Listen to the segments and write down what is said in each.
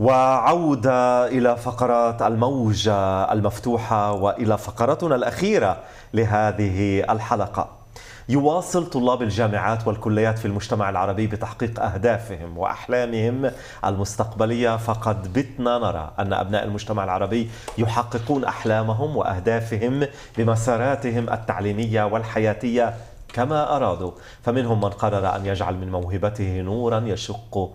وعودة إلى فقرات الموجة المفتوحة وإلى فقرتنا الأخيرة لهذه الحلقة يواصل طلاب الجامعات والكليات في المجتمع العربي بتحقيق أهدافهم وأحلامهم المستقبلية فقد بتنا نرى أن أبناء المجتمع العربي يحققون أحلامهم وأهدافهم بمساراتهم التعليمية والحياتية كما أرادوا فمنهم من قرر أن يجعل من موهبته نورا يشق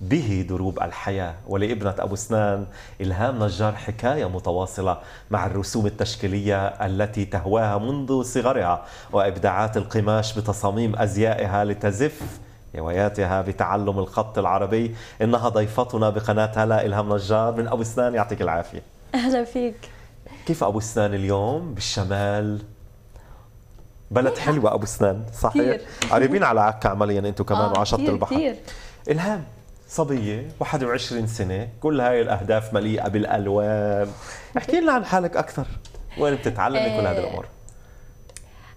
به دروب الحياة ولابنة أبو سنان إلهام نجار حكاية متواصلة مع الرسوم التشكيلية التي تهواها منذ صغرها وإبداعات القماش بتصاميم أزيائها لتزف هواياتها بتعلم الخط العربي إنها ضيفتنا بقناة هلا إلهام نجار من أبو سنان يعطيك العافية أهلا فيك كيف أبو سنان اليوم بالشمال بلد نعم. حلوة أبو سنان صحيح قريبين على عكا عمليا أنتم كمان آه وعشرة البحر كتير. إلهام صبية 21 سنة كل هاي الأهداف مليئة بالألوان احكي لنا عن حالك أكثر وين بتتعلمي كل هذه آه، الأمور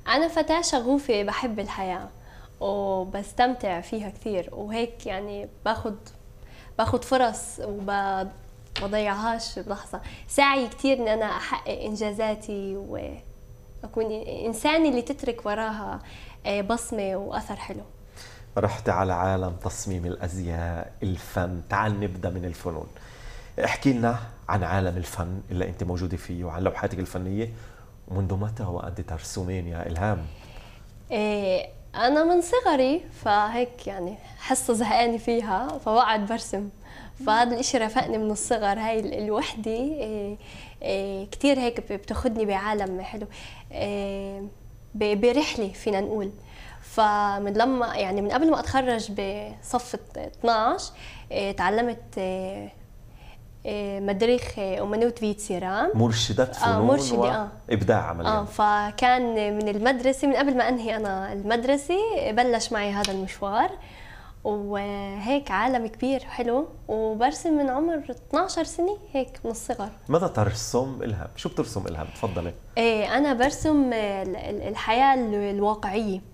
أنا فتاة شغوفة بحب الحياة وبستمتع فيها كثير وهيك يعني باخد باخد فرص وبضيعهاش بلحظة سعي كثير إن أنا أحقق إنجازاتي وأكون إنساني اللي تترك وراها آه، بصمة وأثر حلو رحت على عالم تصميم الازياء الفن تعال نبدا من الفنون احكي لنا عن عالم الفن اللي انت موجوده فيه وعن لوحاتك الفنيه ومنذ متى وانت ترسمين يا الهام إيه انا من صغري فهيك يعني حصه زهقانه فيها فبقعد برسم فهذا الاشي رافقني من الصغر هاي الوحده إيه إيه كثير هيك بتاخذني بعالم حلو إيه برحله فينا نقول فمن لما يعني من قبل ما اتخرج بصف 12 آه، تعلمت آه، آه، مدريخ ومنوت فيت سيرام مرشدة فنون آه مرشدة و... آه. إبداع عمليا آه فكان من المدرسة من قبل ما أنهي أنا المدرسة بلش معي هذا المشوار وهيك عالم كبير حلو وبرسم من عمر 12 سنة هيك من الصغر ماذا ترسم إلها؟ شو بترسم إلها؟ تفضلي إيه أنا برسم الحياة الواقعية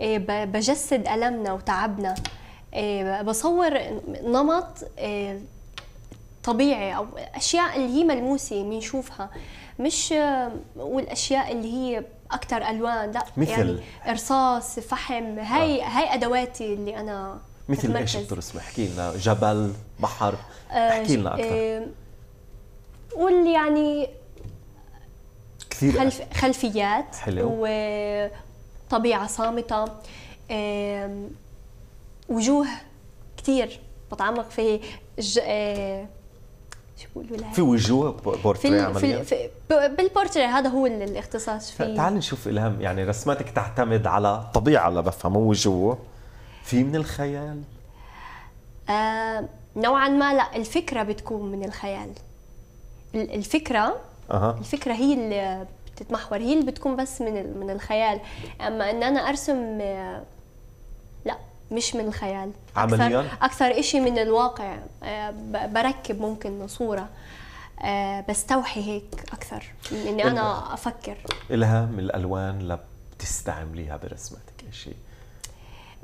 إيه، بجسد ألمنا وتعبنا إيه، بصور نمط إيه، طبيعي أو أشياء اللي هي ملموسة بنشوفها مش والأشياء اللي هي أكثر ألوان لا مثل يعني إرصاص فحم هاي آه. هاي أدواتي اللي أنا مثل ايش بترسم احكي لنا جبل بحر آه، احكي لنا اكثر آه واللي يعني كثير خلف خلفيات حلو طبيعة صامتة وجوه كثير بتعمق في ج... آه، شو بيقولوا في وجوه بورتريه عمليا في بالبورتريه هذا هو الاختصاص فيه تعال نشوف الهام يعني رسماتك تعتمد على طبيعه لا بفهم وجوه في من الخيال آه نوعا ما لا الفكره بتكون من الخيال الفكره أه. الفكره هي اللي تتمحور هي اللي بتكون بس من من الخيال اما ان انا ارسم آه، لا مش من الخيال عمليا اكثر, أكثر شيء من الواقع آه، بركب ممكن صوره آه، بستوحي هيك اكثر من اني انا افكر الهام الالوان اللي بتستعمليها برسمتك شيء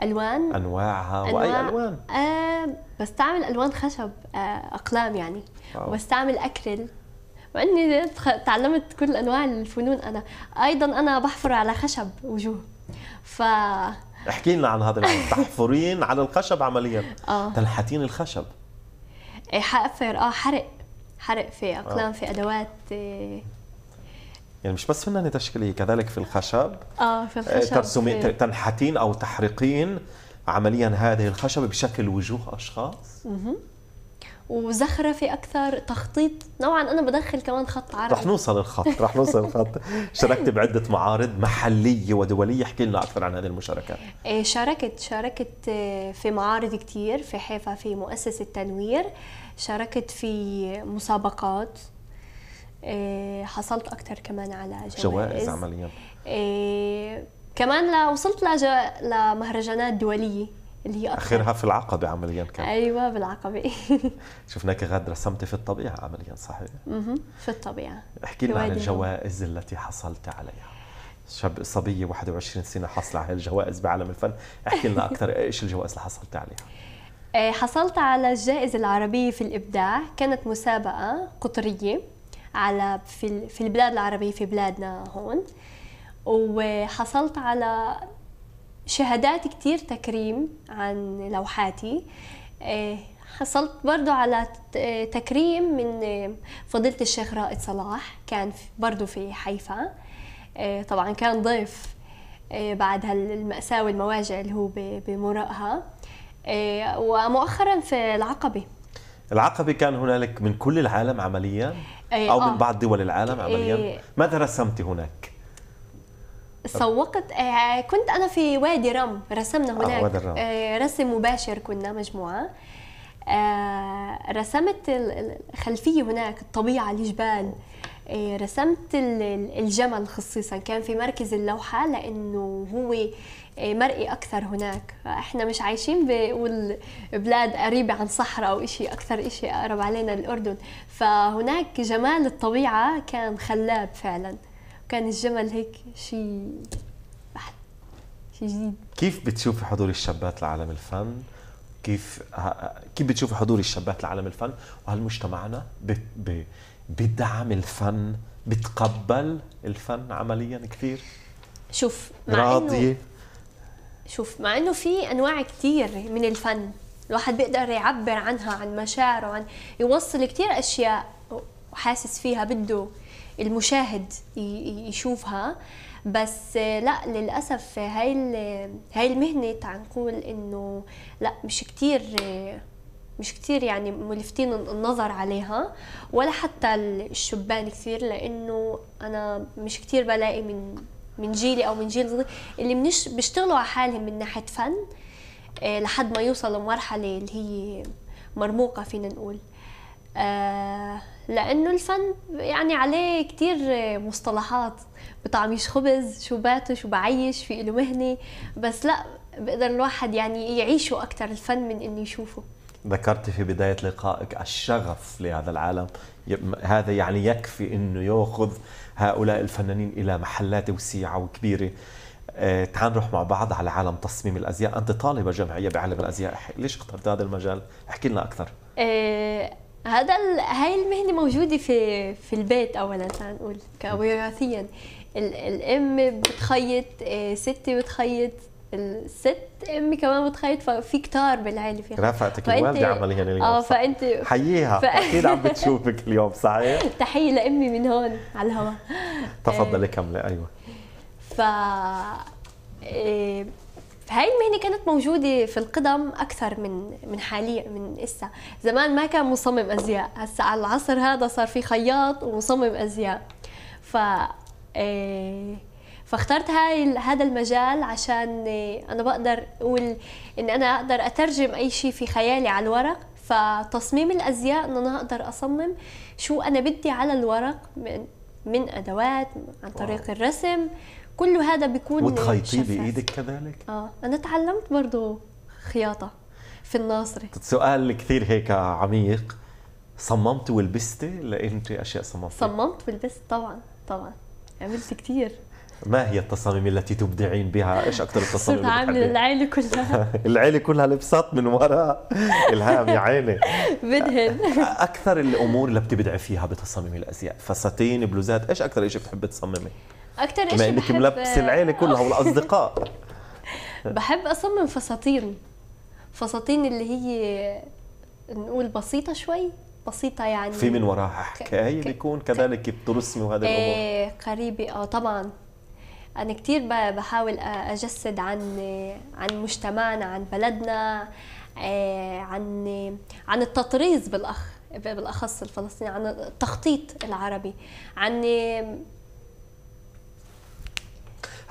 الوان انواعها أنواع واي الوان؟ آه بستعمل الوان خشب آه اقلام يعني أوه. وبستعمل اكريل واني تعلمت كل انواع الفنون انا ايضا انا بحفر على خشب وجوه ف احكي لنا عن هذا تحفرين على الخشب عمليا اه تنحتين الخشب إيه، حافر اه حرق حرق في آه. اقلام آه. في ادوات آه. يعني مش بس فنانة تشكيلية كذلك في الخشب اه في آه، الخشب ترسمي في... تنحتين او تحرقين عمليا هذه الخشبة بشكل وجوه اشخاص مه. وزخرفه اكثر تخطيط نوعا انا بدخل كمان خط عربي رح نوصل الخط رح نوصل الخط شاركت بعده معارض محليه ودوليه احكي لنا اكثر عن هذه المشاركه إيه، شاركت شاركت آه، في معارض كثير في حيفا في مؤسسه تنوير شاركت في مسابقات إيه، حصلت اكثر كمان على جوائز جوائز عمليا إيه، كمان وصلت لمهرجانات دوليه اللي هي اخرها في العقبه عمليا كان ايوه بالعقبه شفناك غاد رسمت في الطبيعه عمليا صحيح؟ اها في الطبيعه احكي لنا عن الجوائز التي حصلت عليها شاب صبيه 21 سنه حصل على الجوائز بعالم الفن احكي لنا اكثر ايش الجوائز اللي حصلت عليها آه، حصلت على الجائزة العربية في الإبداع كانت مسابقة قطرية على في, في البلاد العربية في بلادنا هون وحصلت على شهادات كتير تكريم عن لوحاتي إيه، حصلت برضو على إيه، تكريم من إيه، فضيلة الشيخ رائد صلاح كان برضو في حيفا طبعا كان ضيف بعد هالمأساة والمواجع اللي هو بمرأها ومؤخرا في العقبة العقبة كان هنالك من كل العالم عمليا أو من آه. بعض دول العالم عمليا ماذا رسمت هناك؟ سوقت آه كنت انا في وادي رم رسمنا آه، هناك آه وادي الرم. آه رسم مباشر كنا مجموعه آه رسمت الخلفيه هناك الطبيعه الجبال آه رسمت الجمل خصيصا كان في مركز اللوحه لانه هو آه، مرئي اكثر هناك احنا مش عايشين بقول بلاد قريبه عن صحراء او شيء اكثر شيء اقرب علينا الاردن فهناك جمال الطبيعه كان خلاب فعلا كان الجمل هيك شيء شيء جديد كيف بتشوفي حضور الشابات لعالم الفن؟ كيف كيف بتشوفي حضور الشابات لعالم الفن؟ وهل مجتمعنا بدعم الفن؟ بتقبل الفن عمليا كثير؟ شوف مع راضية إنه شوف مع انه في انواع كثير من الفن الواحد بيقدر يعبر عنها عن مشاعره عن يوصل كثير اشياء وحاسس فيها بده المشاهد يشوفها بس لا للاسف هاي هاي المهنه تعال نقول انه لا مش كتير مش كتير يعني ملفتين النظر عليها ولا حتى الشبان كثير لانه انا مش كتير بلاقي من من جيلي او من جيل صغير اللي منش بيشتغلوا على حالهم من ناحيه فن آه، لحد ما يوصلوا لمرحله اللي هي مرموقه فينا نقول آه، لانه الفن يعني عليه كثير مصطلحات بطعميش خبز شو باته شو بعيش في له مهنه بس لا بقدر الواحد يعني يعيشه اكثر الفن من انه يشوفه ذكرت في بداية لقائك الشغف لهذا العالم هذا يعني يكفي أنه يأخذ هؤلاء الفنانين إلى محلات وسيعة وكبيرة آه، تعال نروح مع بعض على عالم تصميم الازياء انت طالبه جامعيه بعالم الازياء ليش اخترت هذا المجال احكي لنا اكثر آه، هذا هاي المهنه موجوده في في البيت اولا نقول كوراثيا الام بتخيط إيه، ستي بتخيط الست امي كمان بتخيط ففي كتار بالعائله في رفقتك الوالده عمليا اليوم اه فانت حييها ف... اكيد عم بتشوفك اليوم صحيح تحيه لامي من هون على الهواء تفضلي إيه. كملي ايوه ف إيه، فهاي المهنه كانت موجوده في القدم اكثر من من حاليا من اسا زمان ما كان مصمم ازياء هسه على العصر هذا صار في خياط ومصمم ازياء ف إيه، فاخترت هاي هذا المجال عشان إيه، انا بقدر اقول ان انا اقدر اترجم اي شيء في خيالي على الورق فتصميم الازياء ان انا اقدر اصمم شو انا بدي على الورق من من ادوات عن طريق واو. الرسم كل هذا بيكون وتخيطيه بايدك كذلك؟ اه انا تعلمت برضه خياطه في الناصري سؤال كثير هيك عميق صممت ولبستي لانت اشياء صممت صممت ولبست طبعا طبعا عملت كثير ما هي التصاميم التي تبدعين بها؟ ايش اكثر التصاميم صرت عامله العيله كلها العيله كلها لبسات من وراء الهام يا عيني بدهن اكثر الامور اللي بتبدعي فيها بتصاميم الازياء، فساتين، بلوزات، ايش اكثر شيء بتحبي تصممي؟ اكثر شيء انك ملبس العيله كلها والاصدقاء بحب اصمم فساتين فساتين اللي هي نقول بسيطه شوي بسيطة يعني في من وراها حكاية بيكون كذلك بترسمي وهذا الأمور ايه قريبة اه طبعا أنا كثير بحاول أجسد عن عن مجتمعنا عن بلدنا إيه، عن عن التطريز بالأخ بالأخص الفلسطيني عن التخطيط العربي عن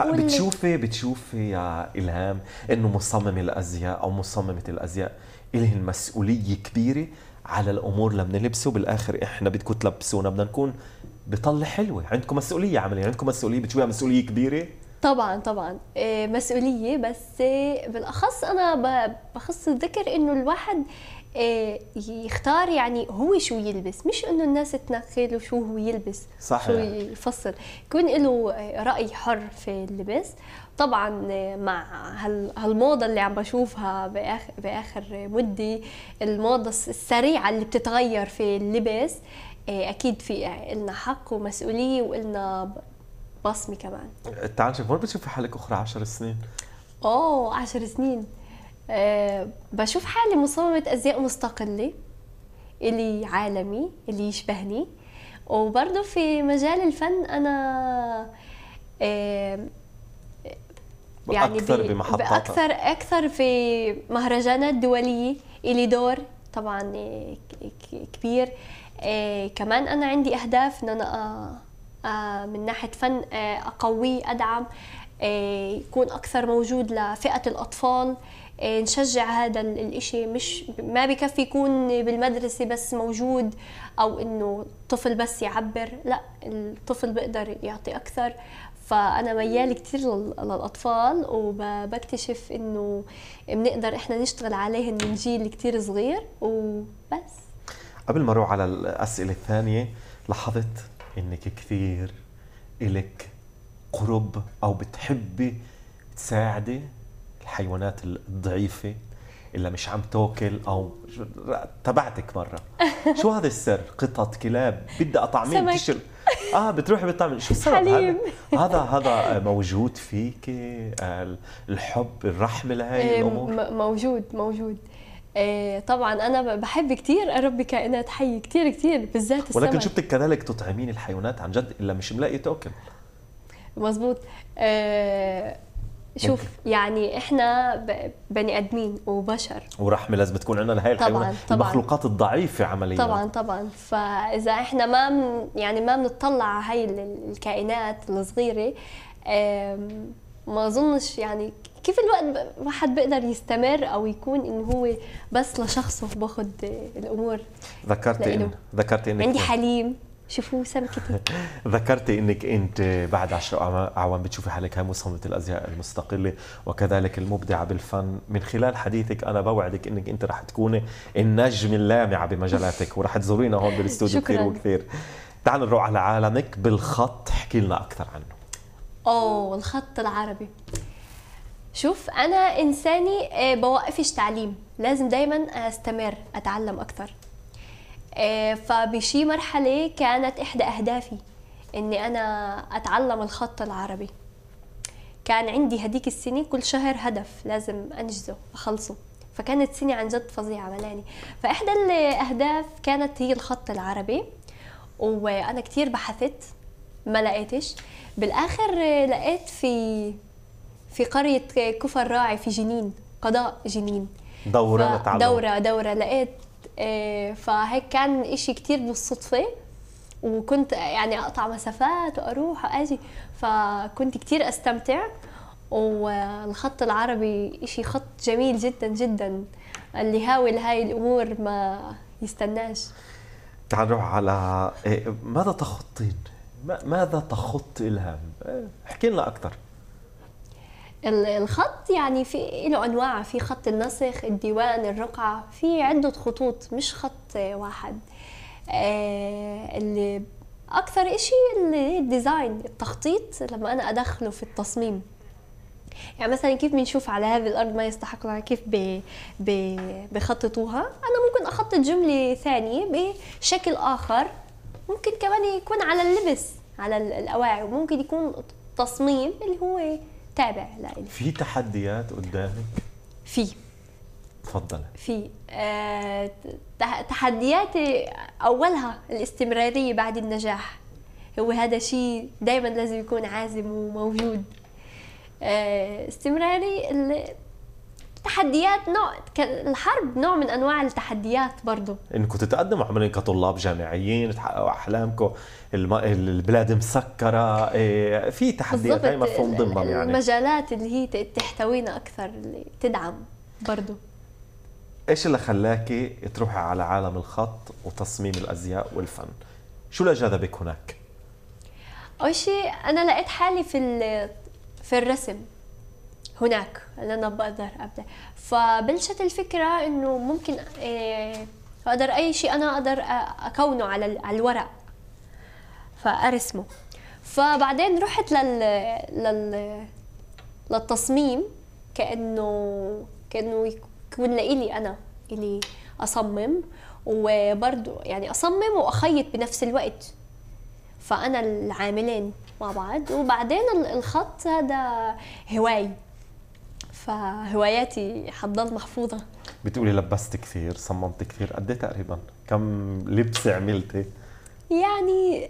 بتشوفي بتشوفي يا الهام انه مصمم الازياء او مصممه الازياء إلهن المسؤوليه كبيره على الامور اللي بنلبسه بالاخر احنا بدكم تلبسونا بدنا نكون بطلة حلوة عندكم مسؤولية عملية عندكم مسؤولية بتشوفيها مسؤولية كبيرة طبعا طبعا آه، مسؤوليه بس آه، بالاخص انا بخص الذكر انه الواحد آه، يختار يعني هو شو يلبس مش انه الناس تنقي شو هو يلبس صحيح. شو يفصل يكون له راي حر في اللبس طبعا مع هالموضه اللي عم بشوفها باخر باخر مده الموضه السريعه اللي بتتغير في اللبس اكيد في إلنا حق ومسؤوليه وإلنا بصمي كمان تعال شوف وين بتشوفي حالك اخرى 10 سنين؟ اوه 10 سنين أه بشوف حالي مصممة ازياء مستقلة الي عالمي اللي يشبهني وبرضه في مجال الفن انا أه يعني اكثر بمحطات اكثر اكثر في مهرجانات دوليه الي دور طبعا آه، كبير أه كمان انا عندي اهداف ان انا آه، من ناحيه فن آه، اقويه ادعم آه، يكون اكثر موجود لفئه الاطفال نشجع هذا الإشي مش ما بكفي يكون بالمدرسة بس موجود أو إنه طفل بس يعبر لا الطفل بيقدر يعطي أكثر فأنا ميال كتير للأطفال وبكتشف إنه بنقدر إحنا نشتغل عليهم من جيل كتير صغير وبس قبل ما أروح على الأسئلة الثانية لاحظت انك كثير الك قرب او بتحبي تساعدي الحيوانات الضعيفه اللي مش عم تاكل او تبعتك مره شو هذا السر قطط كلاب بدي اطعمين بتشرب اه بتروحي بتطعمي شو السبب هذا هذا موجود فيك آه، الحب الرحمه لهي إيه، الامور موجود موجود آه، طبعا انا بحب كتير اربي كائنات حيه كتير كتير بالذات السمك ولكن شفتك كذلك تطعمين الحيوانات عن جد الا مش ملاقي تاكل مظبوط آه، شوف يعني احنا بني ادمين وبشر ورحمه لازم تكون عندنا لهي الحيوانات طبعاً المخلوقات الضعيفه عمليا طبعا طبعا فاذا احنا ما يعني ما بنطلع على هاي الكائنات الصغيره ما اظنش يعني كيف الوقت واحد بيقدر يستمر او يكون ان هو بس لشخصه باخد الامور ذكرتي إن ذكرتي انك عندي حليم شوفوه سمكتي ذكرتي انك انت بعد 10 اعوام بتشوفي حالك هاي مصممه الازياء المستقله وكذلك المبدعه بالفن من خلال حديثك انا بوعدك انك انت رح تكوني النجم اللامعه بمجالاتك ورح تزورينا هون بالاستوديو كثير وكثير تعال نروح على عالمك بالخط احكي لنا اكثر عنه اوه الخط العربي شوف انا انساني بوقفش آه، تعليم لازم دايما استمر اتعلم اكتر آه، فبشي مرحله كانت احدى اهدافي اني انا اتعلم الخط العربي كان عندي هديك السنه كل شهر هدف لازم انجزه اخلصه فكانت سنه عن جد فظيعه ملاني فاحدى الاهداف كانت هي الخط العربي وانا كتير بحثت ما لقيتش بالاخر آه، لقيت في في قريه آه، كفر راعي في جنين قضاء جنين دوره ف... دوره دوره لقيت آه، فهيك كان إشي كتير بالصدفه وكنت يعني اقطع مسافات واروح واجي فكنت كتير استمتع والخط العربي إشي خط جميل جدا جدا اللي هاوي لهي الامور ما يستناش تعال نروح على إيه، ماذا تخطين ماذا تخط إلهام؟ إيه، احكي لنا أكثر الخط يعني في له انواع في خط النسخ الديوان الرقعه في عده خطوط مش خط واحد آه، اللي اكثر شيء الديزاين التخطيط لما انا ادخله في التصميم يعني مثلا كيف بنشوف على هذه الارض ما يستحق لها كيف بي بي بخططوها انا ممكن اخطط جمله ثانيه بشكل اخر ممكن كمان يكون على اللبس على الاواعي وممكن يكون تصميم اللي هو تابع لإلي في تحديات قدامك؟ في تفضل في آه تحدياتي اولها الاستمراريه بعد النجاح هو هذا شيء دائما لازم يكون عازم وموجود آه استمراري تحديات نوع الحرب نوع من انواع التحديات برضه انكم تتقدموا عمرين كطلاب جامعيين تحققوا احلامكم الم... البلاد مسكره إيه، في تحديات هي مفهوم ضمن يعني المجالات اللي هي تحتوينا اكثر اللي تدعم برضه ايش اللي خلاكي تروحي على عالم الخط وتصميم الازياء والفن شو اللي جذبك هناك اول شيء انا لقيت حالي في ال... في الرسم هناك لأن بقدر أبدأ فبلشت الفكرة إنه ممكن إيه، أقدر أي شيء أنا أقدر أكونه على الورق فأرسمه فبعدين رحت لل... لل... للتصميم كأنه كأنه يكون لإلي أنا إلي أصمم وبرضه يعني أصمم وأخيط بنفس الوقت فأنا العاملين مع بعض وبعدين الخط هذا هواي فهواياتي حتضل محفوظه بتقولي لبست كثير صممت كثير قد إيه تقريبا كم لبسه عملتي يعني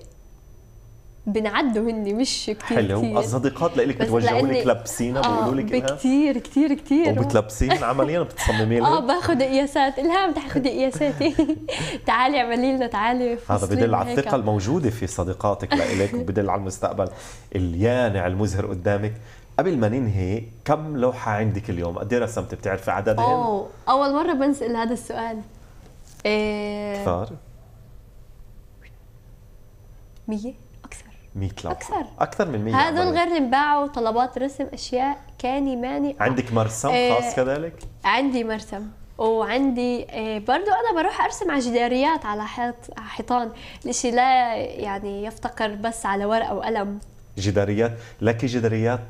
بنعدوا مني مش كثير حلو الصديقات لإلك بتوجهوا لك آه بيقولوا لك كثير كثير كثير وبتلبسين عمليا بتصممي اه باخذ قياسات الهام تاخذي قياساتي تعالي اعملي لنا تعالي هذا بدل على الثقه الموجوده في صديقاتك لإلك وبدل على المستقبل اليانع المزهر قدامك قبل ما ننهي كم لوحه عندك اليوم قد ايه رسمت بتعرفي عددهم اوه اول مره بنسال هذا السؤال إيه... كثار 100 اكثر 100 لوحه اكثر اكثر من 100 هذول غير اللي انباعوا طلبات رسم اشياء كاني ماني عندك مرسم إيه... خاص كذلك عندي مرسم وعندي إيه، برضو أنا بروح أرسم على جداريات على حيط على حيطان الشيء لا يعني يفتقر بس على ورقة وقلم جداريات لك جداريات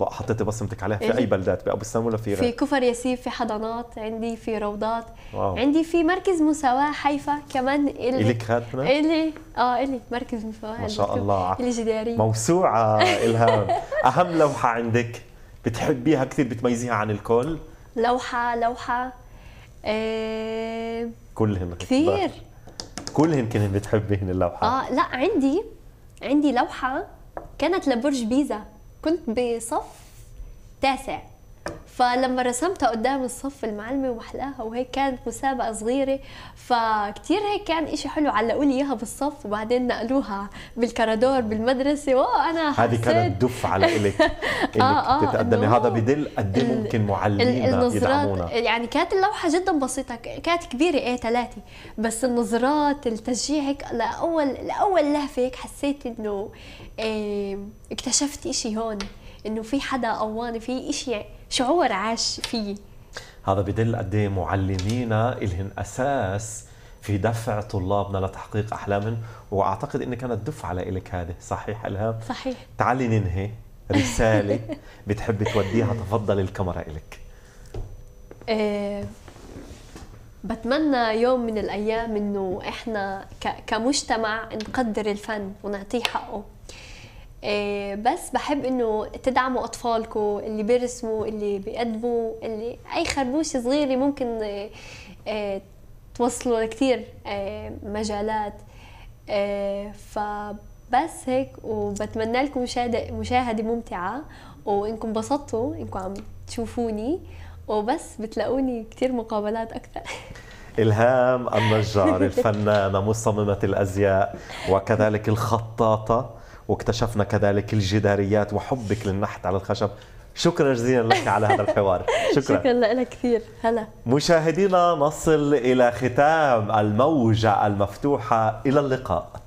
حطيتي بصمتك عليها في اي إيه، بلدات بابو السلام ولا في غير؟ في كفر ياسيف في حضانات عندي في روضات واو. عندي في مركز مساواه حيفا كمان الي الك خاتمه؟ الي اه الي مركز مساواه ما شاء الله الي جداري موسوعه الهام اهم لوحه عندك بتحبيها كثير بتميزيها عن الكل؟ لوحه لوحه آه كلهن كثير كلهن كنهن بتحبيهن اللوحه اه لا عندي عندي لوحه كانت لبرج بيزا كنت بصف تاسع فلما رسمتها قدام الصف المعلمة ومحلاها وهيك كانت مسابقة صغيرة فكتير هيك كان إشي حلو علقوا لي إياها بالصف وبعدين نقلوها بالكرادور بالمدرسة وأنا حسيت هذه كانت دفعة لإلك إنك آه آه تتقدمي هذا بدل قد إيه ممكن معلمينا يدعمونا يعني كانت اللوحة جدا بسيطة كانت كبيرة إيه ثلاثة بس النظرات التشجيع هيك لأول لأول لهفة هيك حسيت إنه إيه اكتشفت إشي هون إنه في حدا قواني في إشي شعور عاش فيه هذا بدل قد ايه معلمينا الهن اساس في دفع طلابنا لتحقيق احلامهم واعتقد ان كانت دفعه لك هذه صحيح الهام صحيح تعالي ننهي رساله بتحبي توديها تفضل الكاميرا الك أه بتمنى يوم من الايام انه احنا كمجتمع نقدر الفن ونعطيه حقه إيه، بس بحب انه تدعموا اطفالكم اللي بيرسموا اللي بيقدموا اللي اي خربوش صغيره ممكن إيه، توصلوا لكثير إيه، مجالات فبس هيك وبتمنى لكم مشاهده مشاهده ممتعه وانكم انبسطتوا انكم عم تشوفوني وبس بتلاقوني كثير مقابلات اكثر إلهام النجار الفنانة مصممة الأزياء وكذلك الخطاطة واكتشفنا كذلك الجداريات وحبك للنحت على الخشب شكرا جزيلا لك على هذا الحوار شكرا شكرا لك كثير هلا مشاهدينا نصل إلى ختام الموجة المفتوحة إلى اللقاء